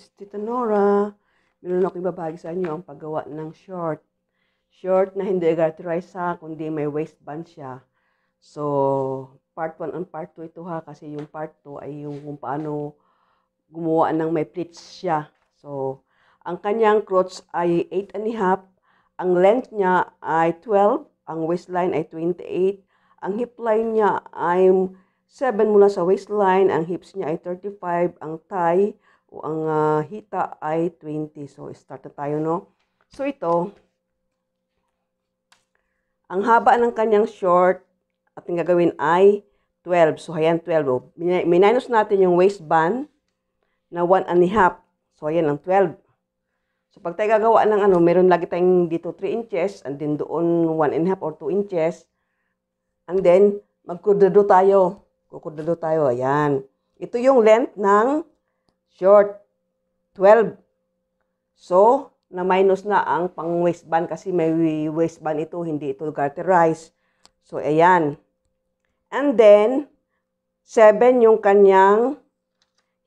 is Tita Nora. Meron akong ibabahagi sa inyo ang paggawa ng short. Short na hindi garterize sa, kundi may waistband siya. So, part 1 and part 2 ito ha, kasi yung part 2 ay yung kung paano gumawa ng may pleats siya. So, ang kanyang crotch ay 8 and a half. Ang length niya ay 12. Ang waistline ay 28. Ang hip line niya ay 7 mula sa waistline, ang hips niya ay 35, ang thigh o ang uh, hita ay 20. So, start na tayo, no? So, ito, ang haba ng kanyang short, ating gagawin ay 12. So, ayan, 12. Oh. Minus natin yung waistband na 1 and a half. So, ayan ang 12. So, pag tayo gagawa ng ano, meron lagi tayong dito 3 inches, and then doon 1 and a half or 2 inches. And then, magkurdado tayo. Kukurdado tayo, ayan. Ito yung length ng short 12. So, na minus na ang pang waistband kasi may waistband ito, hindi ito garterized. So, ayan. And then, 7 yung kanyang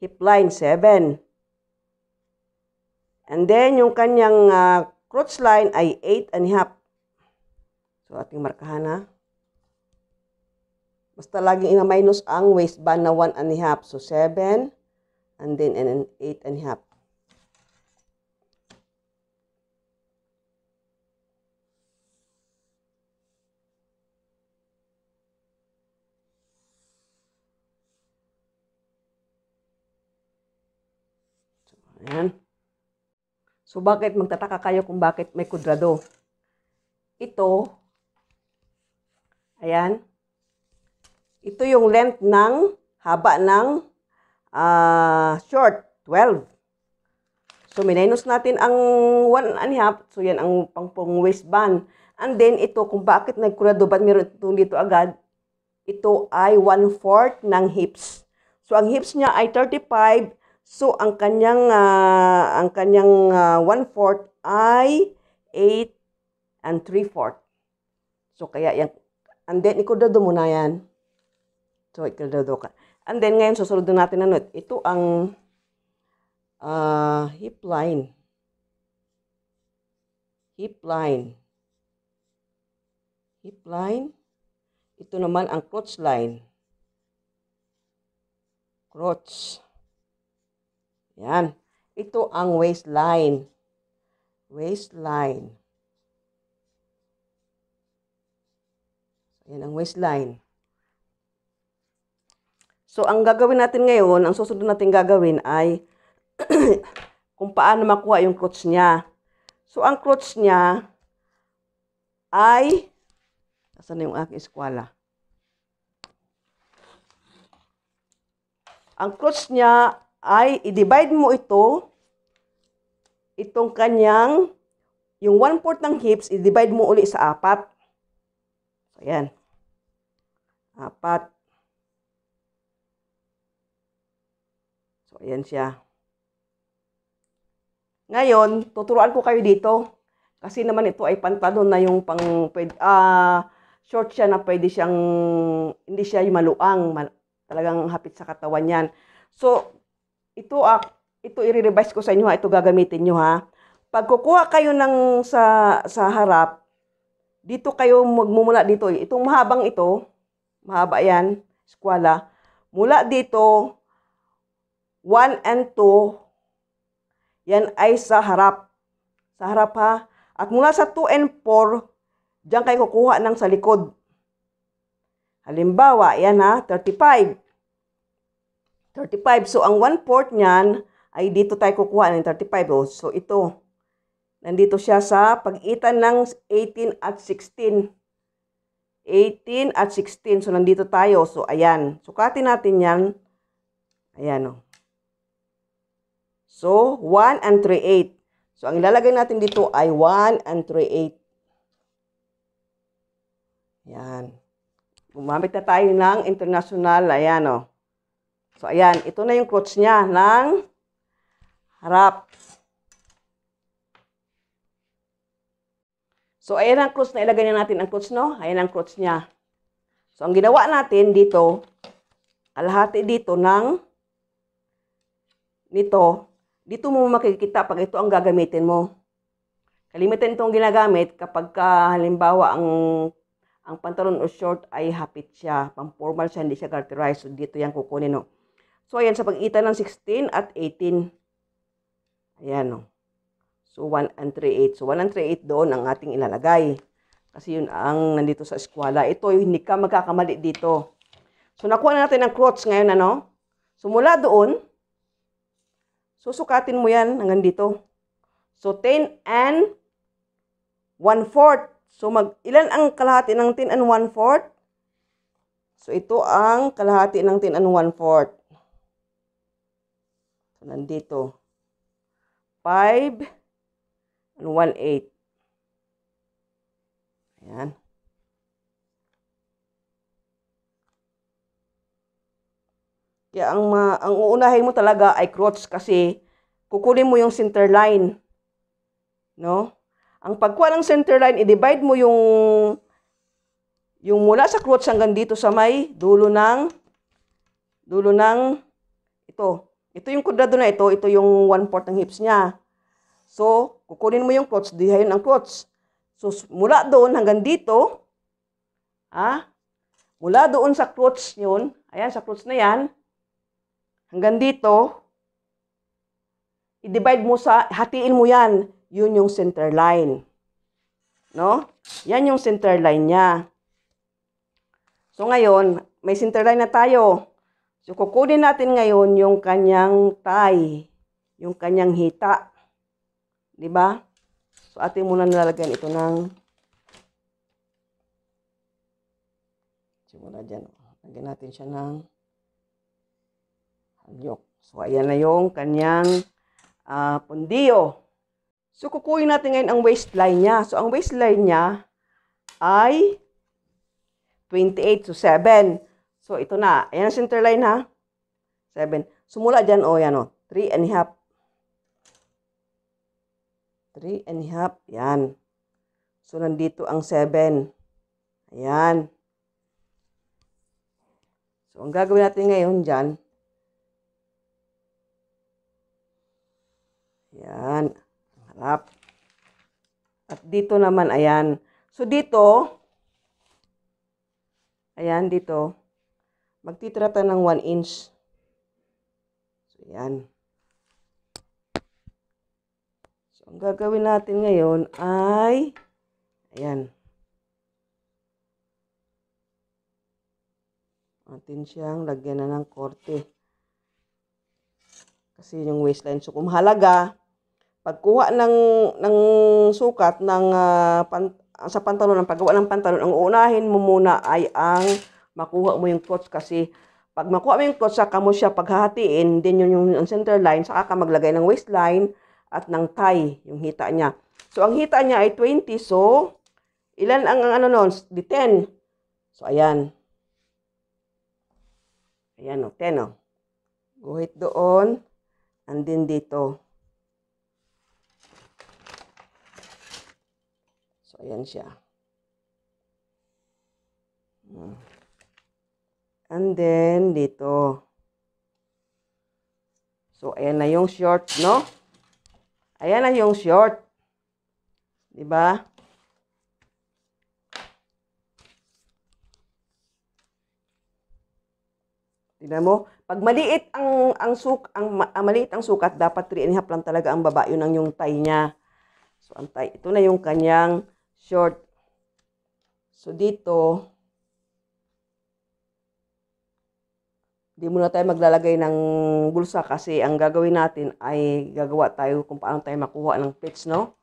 hip line, 7. And then, yung kanyang uh, crotch line ay 8 and half. So, ating markahan na. Basta laging ina-minus ang waistband na 1 and half. So, 7 and then an 8 and a half. So, ayan. So, bakit magtataka kayo kung bakit may kudrado? Ito, ayan, ito yung length ng haba ng uh, short, 12. So, minus natin ang 1 and a half. So, yan ang pangpong waistband. And then, ito, kung bakit nagkurado, ba't meron ito dito agad? Ito ay 1-4 ng hips. So, ang hips niya ay 35. So, ang kanyang, uh, ang kanyang uh, ah, 1-4 ay 8 and 3-4. So, kaya yan. And then, ikurado mo na yan. So, ikurado ka. And then ngayon susunod natin ano, ito ang uh, hip line. Hip line. Hip line. Ito naman ang crotch line. Crotch. Yan. Ito ang waistline. Waistline. Yan ang waistline. So, ang gagawin natin ngayon, ang susunod natin gagawin ay kung paano makuha yung crotch niya. So, ang crotch niya ay, asan na yung aking eskwala? Ang crotch niya ay, i-divide mo ito, itong kanyang, yung 1-4 ng hips, i-divide mo uli sa apat. So, Ayan. Apat. Ayan siya. Ngayon, tuturuan ko kayo dito. Kasi naman ito ay pantalon na yung pang, pwede, uh, ah, short siya na pwede siyang, hindi siya yung maluang. Mal, talagang hapit sa katawan yan. So, ito, uh, ito i-revise ko sa inyo ha. Ah. Ito gagamitin nyo ha. Pag kukuha kayo ng sa, sa harap, dito kayo magmumula dito. Itong mahabang ito, mahaba yan, skwala. Mula dito, 1 and 2, yan ay sa harap. Sa harap ha. At mula sa 2 and 4, dyan kayo kukuha ng sa likod. Halimbawa, yan ha, 35. 35. So, ang 1 fourth niyan ay dito tayo kukuha ng 35. So, ito. Nandito siya sa pagitan ng 18 at 16. 18 at 16. So, nandito tayo. So, ayan. Sukatin natin yan. Ayan, oh. So, 1 and 3 8. So, ang ilalagay natin dito ay 1 and 3 8. Yan. Gumamit na tayo ng international. Ayan, Oh. So, ayan. Ito na yung crotch niya ng harap. So, ayan ang crotch na ilagay na natin ang crotch, no? Ayan ang crotch niya. So, ang ginawa natin dito, kalahati dito ng nito, dito mo makikita pag ito ang gagamitin mo. Kalimitan itong ginagamit kapag ka, halimbawa ang ang pantalon o short ay hapit siya. Pang-formal siya, hindi siya garterized. So, dito yan kukunin, no? So, ayan, sa pagitan ng 16 at 18. Ayan, no? So, 1 and 3 8. So, 1 and 3 8 doon ang ating ilalagay. Kasi yun ang nandito sa eskwala. Ito, hindi ka magkakamali dito. So, nakuha na natin ang crotch ngayon, ano? So, mula doon, Susukatin mo yan hanggang dito. So, 10 and 1-4. So, mag, ilan ang kalahati ng 10 and 1-4? So, ito ang kalahati ng 10 and 1-4. So, nandito. 5 and 1-8. Ayan. Kaya ang, ma, ang uunahin mo talaga ay crotch kasi kukunin mo yung center line. No? Ang pagkuha ng center line, i-divide mo yung yung mula sa crotch hanggang dito sa may dulo ng dulo ng ito. Ito yung kudrado na ito, ito yung one-fourth ng hips niya. So, kukunin mo yung crotch, dihayin ang crotch. So, mula doon hanggang dito, ha? Ah, mula doon sa crotch yun, ayan, sa crotch na yan, hanggang dito, i-divide mo sa, hatiin mo yan, yun yung center line. No? Yan yung center line niya. So ngayon, may center line na tayo. So kukunin natin ngayon yung kanyang tie, yung kanyang hita. 'Di ba? So atin muna nilalagyan ito ng Simula diyan. Lagyan natin siya ng Yok. So, ayan na yung kanyang uh, pundiyo. So, kukuin natin ngayon ang waistline niya. So, ang waistline niya ay 28 to 7. So, ito na. Ayan ang center line ha. 7. Sumula so, dyan, o, yan o. 3 and a half. 3 and a half. Yan. So, nandito ang 7. Ayan. So, ang gagawin natin ngayon dyan, Up. At dito naman, ayan. So, dito, ayan, dito, magtitrata ng 1 inch. So, ayan. So, ang gagawin natin ngayon ay, ayan. Atin siyang lagyan na ng korte. Kasi yung waistline. So, kung mahalaga, Pagkuha ng, ng sukat ng, uh, pan, sa pantalon, ng paggawa ng pantalon, ang uunahin mo muna ay ang makuha mo yung clothes kasi pag makuha mo yung clothes, saka mo siya paghahatiin, din yun yung center line, saka ka maglagay ng waistline at ng tie, yung hita niya. So, ang hita niya ay 20. So, ilan ang, ang ano noon Di 10. So, ayan. Ayan, o. 10, o. Guhit doon. And then dito. Ayan siya. Ah. And then, dito. So, ayan na yung short, no? Ayan na yung short. Diba? Tignan mo. Pag maliit ang, ang, suk, ang, ang maliit ang sukat, dapat 3 and a half lang talaga ang baba. Yun ang yung tie niya. So, ang tie. Ito na yung kanyang short. So, dito, di muna tayo maglalagay ng bulsa kasi ang gagawin natin ay gagawa tayo kung paano tayo makuha ng pitch, no?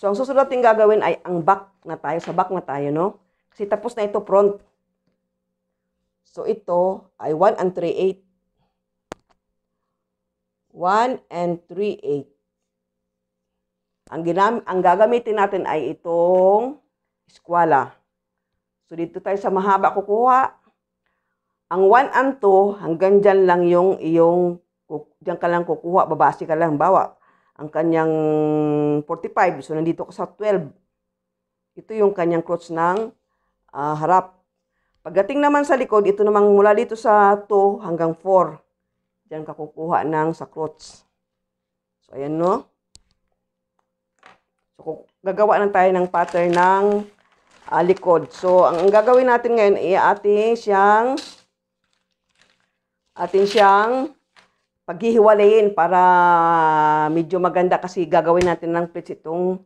So, ang susunod natin gagawin ay ang back na tayo, sa back na tayo, no? Kasi tapos na ito front. So, ito ay 1 and 3 8. 1 and 3 8. Ang, ginam, ang gagamitin natin ay itong eskwala. So, dito tayo sa mahaba kukuha. Ang 1 and 2, hanggang dyan lang yung yung dyan ka lang kukuha, babasi ka lang. Bawa, ang kanyang 45, so nandito ko sa 12. Ito yung kanyang crotch ng uh, harap. Pagdating naman sa likod, ito namang mula dito sa 2 hanggang 4. Diyan ka kukuha ng sa crotch. So, ayan no. So, kung gagawa na tayo ng pattern ng uh, likod. So, ang gagawin natin ngayon ay ating siyang atin siyang paghihiwalayin para medyo maganda kasi gagawin natin ng plates itong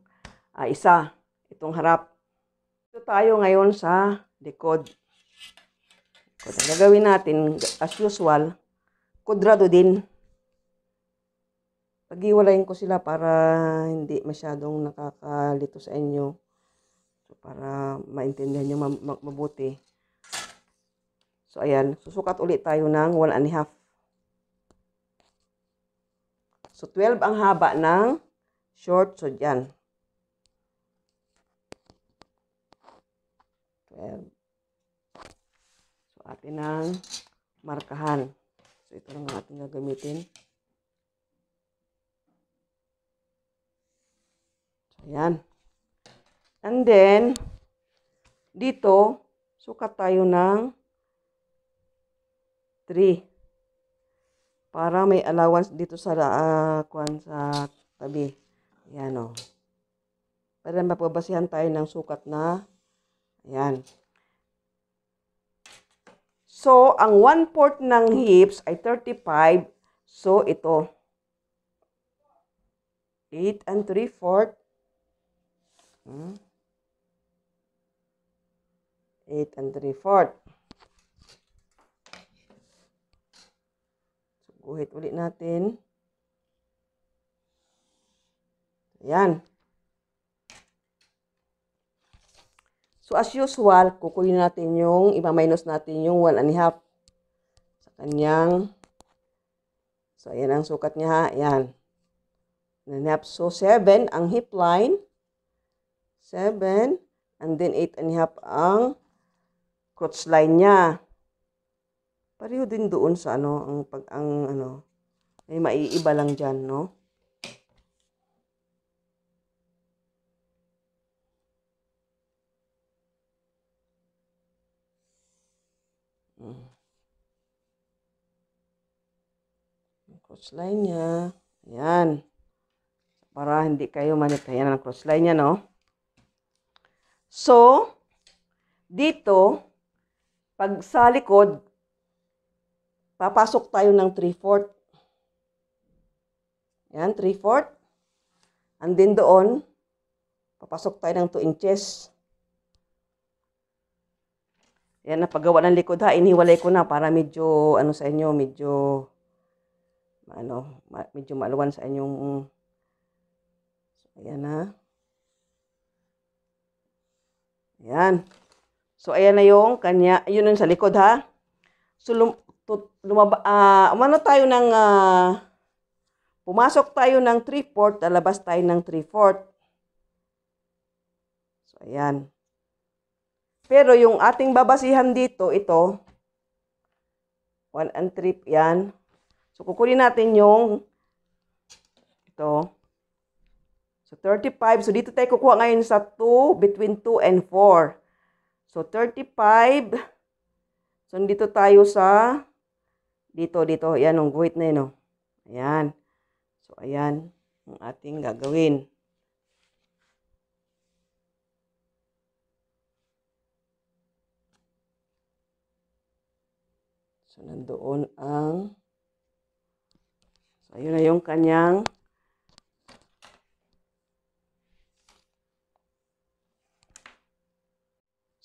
uh, isa, itong harap. Ito tayo ngayon sa likod. Kung gagawin natin, as usual, kudrado din pag-iwalayin ko sila para hindi masyadong nakakalito sa inyo. So, para maintindihan nyo mabuti. So, ayan. Susukat ulit tayo ng 1 and a half. So, 12 ang haba ng short. So, dyan. 12. So, atin ang markahan. So, ito lang ang ating gagamitin. Ayan. And then, dito, sukat tayo ng 3. Para may allowance dito sa, uh, sa tabi. Ayan o. Oh. Para mapabasihan tayo ng sukat na, ayan. So, ang 1 fourth ng hips ay 35. So, ito. 8 and 3 fourth Hmm? 8 and 3 fourth. So, guhit ulit natin. Ayan. So, as usual, kukunin natin yung, imaminus natin yung 1 and a half sa kanyang. So, ayan ang sukat niya Ayan. 1 and a half. So, 7 ang hip line. 7, and then 8 and a half ang crotch line niya. Pareho din doon sa ano, ang pag ang ano, may maiiba lang diyan, no? Cross line niya. Ayan. Para hindi kayo manitayan ang cross line niya, no? So, dito, pag sa likod, papasok tayo ng 3-4. Yan, 3-4. And then doon, papasok tayo ng 2 inches. Yan, napagawa ng likod ha. Inihiwalay ko na para medyo, ano sa inyo, medyo, ano, medyo maaluan sa inyong, so, ayan ha. Ayan. So, ayan na yung kanya. Yun yung sa likod, ha? So, lum, to, lumaba, uh, umano tayo ng, uh, pumasok tayo ng 3-4, talabas tayo ng 3-4. So, ayan. Pero yung ating babasihan dito, ito, 1 and 3, yan. So, kukunin natin yung, ito, So, 35. So, dito tayo kukuha ngayon sa 2, between 2 and 4. So, 35. So, dito tayo sa, dito, dito. yan, ang guhit na yun, oh. Ayan. So, ayan ang ating gagawin. So, nandoon ang, so, ayun na yung kanyang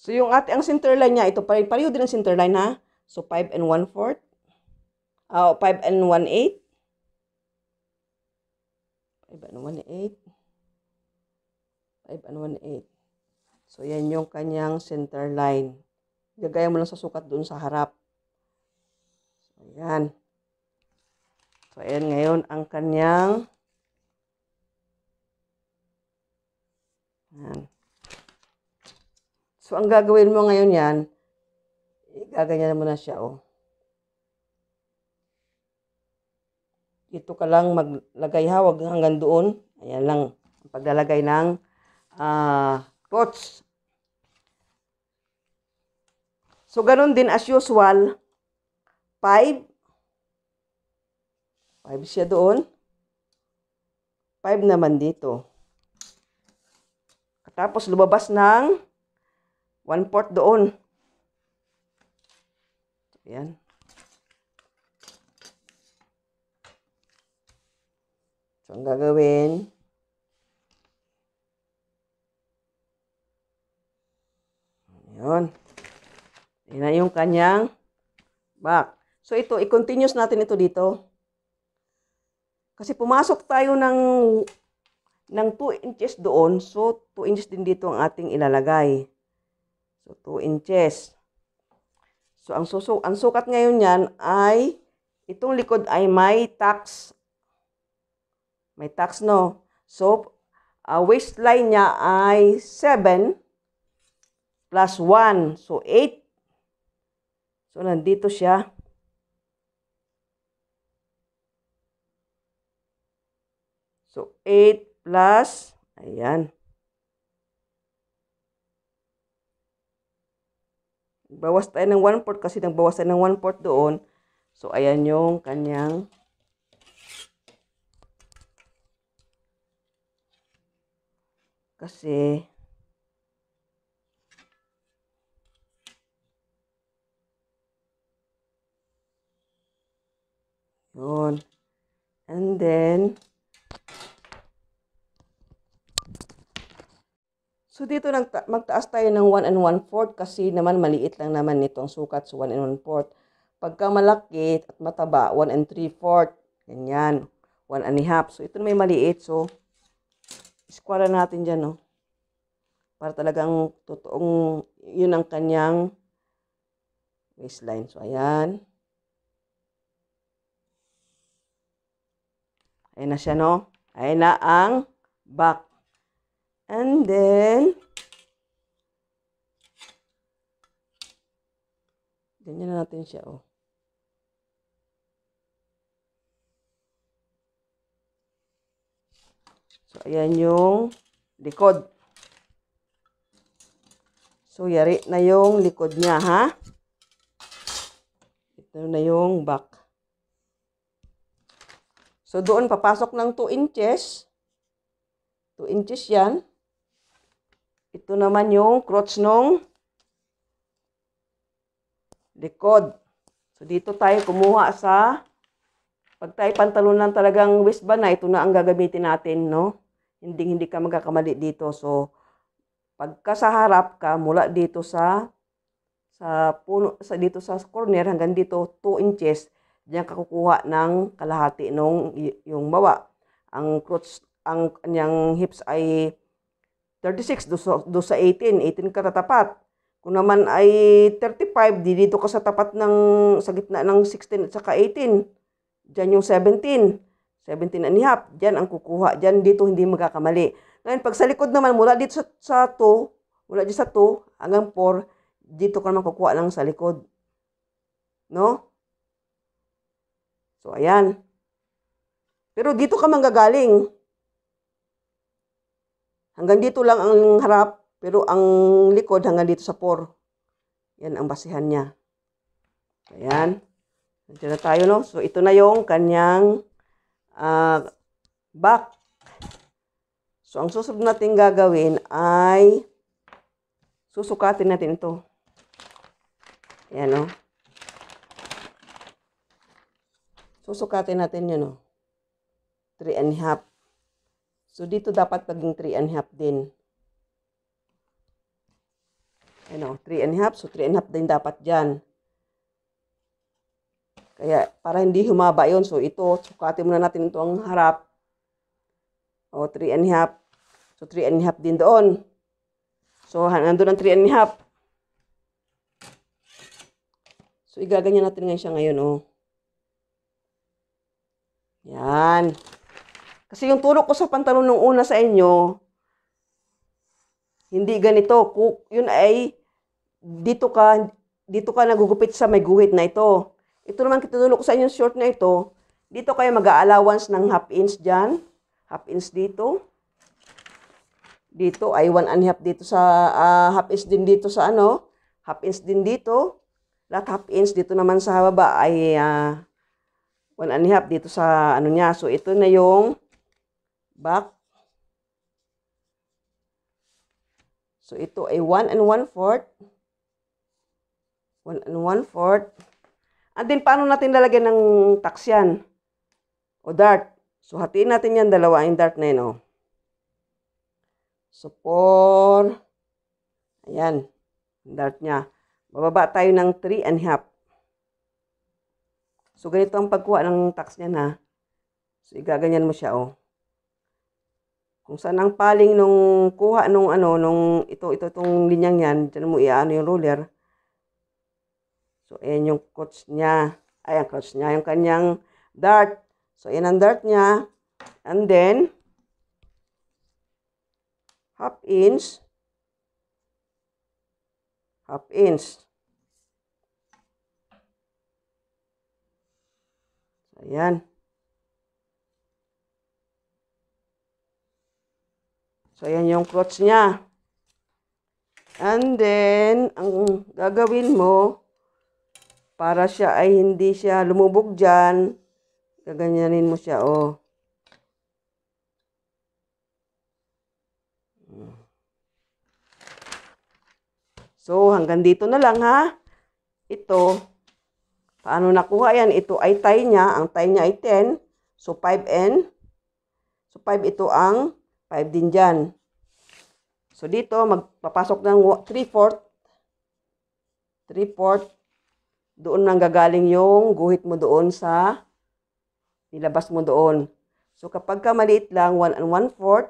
So, yung at ang center line niya, ito pare pareho din ang center line ha. So, 5 and 1 fourth. Uh, ah, 5 and 1 8. 5 and 1 8. 5 and 1 8. So, yan yung kanyang center line. Gagaya mo lang sa sukat doon sa harap. So, yan. So, yan ngayon ang kanyang Ayan. So, ang gagawin mo ngayon yan, gaganyan mo na siya, oh. Dito ka lang maglagay ha, wag hanggang doon. Ayan lang, paglalagay ng uh, ah, torch. So, ganun din as usual, 5, 5 siya doon, 5 naman dito. Tapos, lumabas ng One fourth doon. Ayan. So, ang gagawin, Yun. Yan na yung kanyang back. So, ito, i-continuous natin ito dito. Kasi pumasok tayo ng, ng 2 inches doon. So, 2 inches din dito ang ating ilalagay. So, 2 inches. So, ang, susu ang sukat ngayon niyan ay, itong likod ay may tax. May tax, no? So, uh, waistline niya ay 7 plus 1. So, 8. So, nandito siya. So, 8 plus, ayan, bawas tayo ng 1 fourth kasi nang bawas tayo ng 1 fourth doon. So, ayan yung kanyang kasi yun. And then, So dito nagta- magtaas tayo ng 1 and 1 4 kasi naman maliit lang naman nitong sukat. So 1 and 1 4 Pagka malaki at mataba, 1 and 3 4 Ganyan. 1 and 1/2. So ito may maliit. So square natin diyan no? Para talagang totoong yun ang kanyang waistline. So ayan. Ayan na siya, no? Ayan na ang back And then, ganyan natin siya, oh. So, ayan yung likod. So, yari na yung likod niya, ha? Ito na yung back. So, doon papasok ng 2 inches. 2 inches yan. Ito naman yung crotch nung likod. So, dito tayo kumuha sa pag tayo pantalon lang talagang waistband na, ito na ang gagamitin natin, no? Hindi, hindi ka magkakamali dito. So, pagka sa harap ka, mula dito sa, sa puno, sa dito sa corner hanggang dito, 2 inches, diyan ka kukuha ng kalahati nung yung bawa. Ang crotch, ang kanyang hips ay 36, do sa, 18, 18 ka tatapat. Kung naman ay 35, di dito ka sa tapat ng, sa gitna ng 16 at saka 18. Diyan yung 17. 17 and a half. Diyan ang kukuha. Diyan dito hindi magkakamali. Ngayon, pag sa likod naman, mula dito sa, sa 2, mula dito sa 2 hanggang 4, dito ka naman kukuha lang sa likod. No? So, ayan. Pero dito ka manggagaling. Hanggang dito lang ang harap, pero ang likod hanggang dito sa 4. Yan ang basihan niya. Ayan. Nandiyan na tayo, no? So, ito na yung kanyang uh, back. So, ang susunod natin gagawin ay susukatin natin ito. Ayan, no? Susukatin natin yun, no? 3 and a half. So, dito dapat maging 3 and half din. Ano, 3 and half. So, 3 and half din dapat dyan. Kaya, para hindi humaba yon So, ito, sukatin muna natin ito ang harap. O, 3 and half. So, 3 and half din doon. So, nandun ang 3 and half. So, igaganyan natin ngayon siya ngayon, o. Oh. Yan. Kasi yung turo ko sa pantalon nung una sa inyo, hindi ganito. Yun ay, dito ka, dito ka nagugupit sa may guhit na ito. Ito naman kitutulok sa inyong short na ito. Dito kayo mag-a-allowance ng half inch dyan. Half inch dito. Dito ay one and half dito sa, uh, half inch din dito sa ano. Half inch din dito. Lahat half inch dito naman sa baba ay uh, one and half dito sa ano niya. So ito na yung back. So, ito ay 1 and 1 fourth. 1 and 1 fourth. And then, paano natin lalagyan ng tax yan? O dart. So, hatiin natin yan dalawa, yung dart na yun, o. Oh. So, 4. Ayan. Dart niya. Bababa tayo ng 3 and half. So, ganito ang pagkuha ng tax niya na. So, igaganyan mo siya, oh. Kung saan ang paling nung kuha nung ano, nung ito, ito, itong linyang yan, dyan mo iaano yung ruler. So, ayan yung coach niya. Ay, ang coach niya, yung kanyang dart. So, ayan ang dart niya. And then, half inch, half inch. Ayan. So, ayan yung crotch niya. And then, ang gagawin mo, para siya ay hindi siya lumubog dyan, gaganyanin mo siya, oh. So, hanggang dito na lang, ha? Ito, paano nakuha yan? Ito ay tie niya. Ang tie niya ay 10. So, 5N. So, 5 ito ang 5 din dyan. So, dito, magpapasok ng 3 4 3 4 Doon nang gagaling yung guhit mo doon sa nilabas mo doon. So, kapag ka maliit lang, 1 and 1 4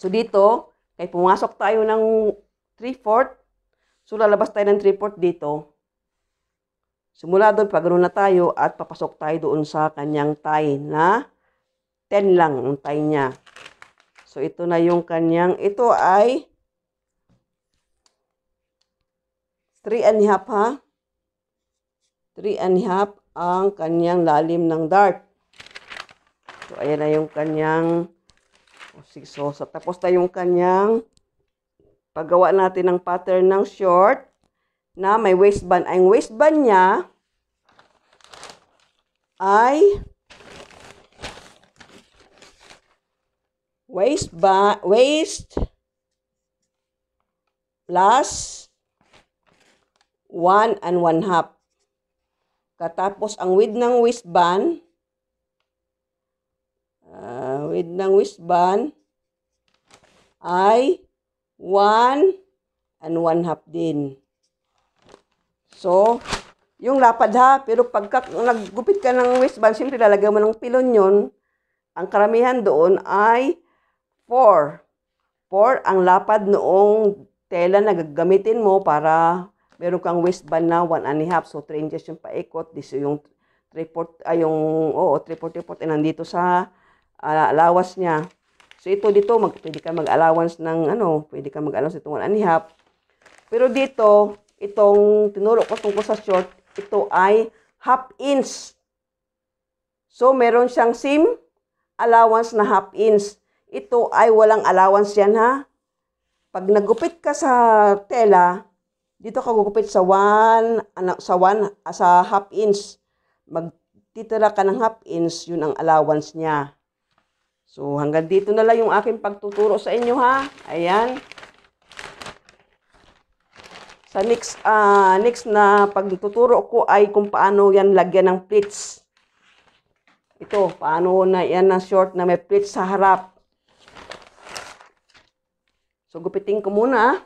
So, dito, kay pumasok tayo ng 3 4 So, lalabas tayo ng 3 4 dito. Simula doon, pag na tayo at papasok tayo doon sa kanyang tie na 10 lang untay niya. So, ito na yung kanyang, ito ay 3 and a half ha. 3 and a half ang kanyang lalim ng dart. So, ayan na yung kanyang oh, so, so, tapos na yung kanyang paggawa natin ng pattern ng short na may waistband. Ang waistband niya ay waste ba waste plus 1 and 1 half. Katapos ang width ng waistband uh, width ng waistband ay 1 and 1 half din. So, yung lapad ha, pero pagka naggupit ka ng waistband, siyempre lalagyan mo ng pilon yon Ang karamihan doon ay Four, four ang lapad noong tela na gagamitin mo para meron kang waistband na 1 and a half. So, 3 inches yung paikot. This yung 3-4, ay ah, yung, oo, 3-4-4 and nandito sa uh, ah, allowance niya. So, ito dito, mag, pwede ka mag-allowance ng, ano, pwede ka mag-allowance itong 1 and a half. Pero dito, itong tinuro ko tungkol sa short, ito ay half inch. So, meron siyang seam allowance na half inch. Ito ay walang allowance yan ha. Pag nagupit ka sa tela, dito ka gugupit sa 1 ano, sa 1 ah, sa half inch. Magtitira ka ng half inch, yun ang allowance niya. So hanggang dito na lang yung aking pagtuturo sa inyo ha. Ayan. Sa next uh, next na pagtuturo ko ay kung paano yan lagyan ng pleats. Ito, paano na yan na short na may pleats sa harap. So, gupitin ko muna.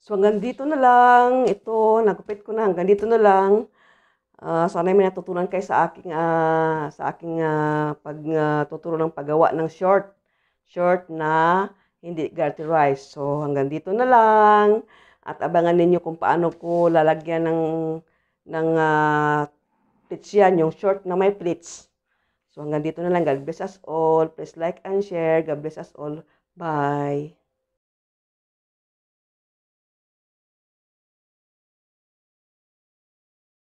So, hanggang dito na lang. Ito, nagupit ko na. Hanggang dito na lang. Uh, sana may natutunan kayo sa aking uh, sa aking uh, ah, pagtuturo uh, ng paggawa ng short short na hindi garter rice. So, hanggang dito na lang. At abangan ninyo kung paano ko lalagyan ng, ng uh, ah, pleats yan, yung short na may pleats. So, hanggang dito na lang. God bless us all. Please like and share. God bless us all. Bye.